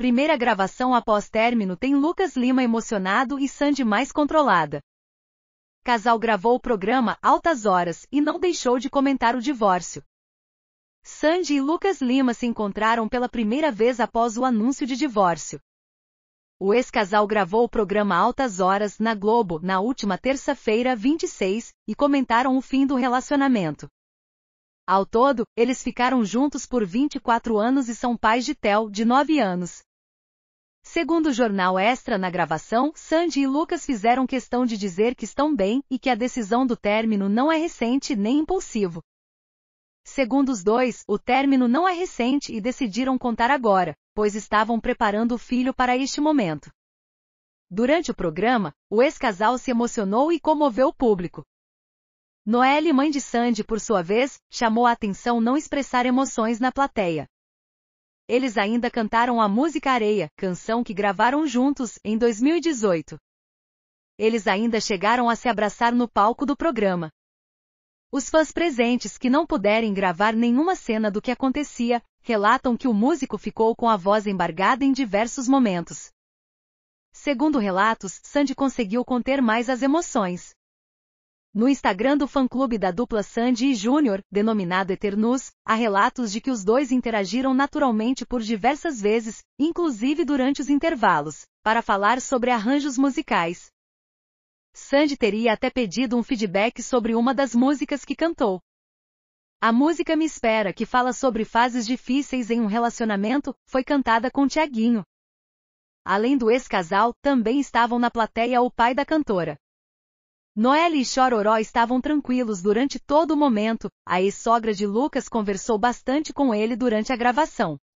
Primeira gravação após término tem Lucas Lima emocionado e Sandy mais controlada. Casal gravou o programa Altas Horas e não deixou de comentar o divórcio. Sandy e Lucas Lima se encontraram pela primeira vez após o anúncio de divórcio. O ex-casal gravou o programa Altas Horas na Globo na última terça-feira, 26, e comentaram o fim do relacionamento. Ao todo, eles ficaram juntos por 24 anos e são pais de Tel, de 9 anos. Segundo o jornal Extra na gravação, Sandy e Lucas fizeram questão de dizer que estão bem e que a decisão do término não é recente nem impulsivo. Segundo os dois, o término não é recente e decidiram contar agora, pois estavam preparando o filho para este momento. Durante o programa, o ex-casal se emocionou e comoveu o público. Noelle, mãe de Sandy, por sua vez, chamou a atenção não expressar emoções na plateia. Eles ainda cantaram a música Areia, canção que gravaram juntos, em 2018. Eles ainda chegaram a se abraçar no palco do programa. Os fãs presentes que não puderem gravar nenhuma cena do que acontecia, relatam que o músico ficou com a voz embargada em diversos momentos. Segundo relatos, Sandy conseguiu conter mais as emoções. No Instagram do fã-clube da dupla Sandy e Júnior, denominado Eternus, há relatos de que os dois interagiram naturalmente por diversas vezes, inclusive durante os intervalos, para falar sobre arranjos musicais. Sandy teria até pedido um feedback sobre uma das músicas que cantou. A música Me Espera, que fala sobre fases difíceis em um relacionamento, foi cantada com Tiaguinho. Além do ex-casal, também estavam na plateia o pai da cantora, Noelle e Chororó estavam tranquilos durante todo o momento, a ex-sogra de Lucas conversou bastante com ele durante a gravação.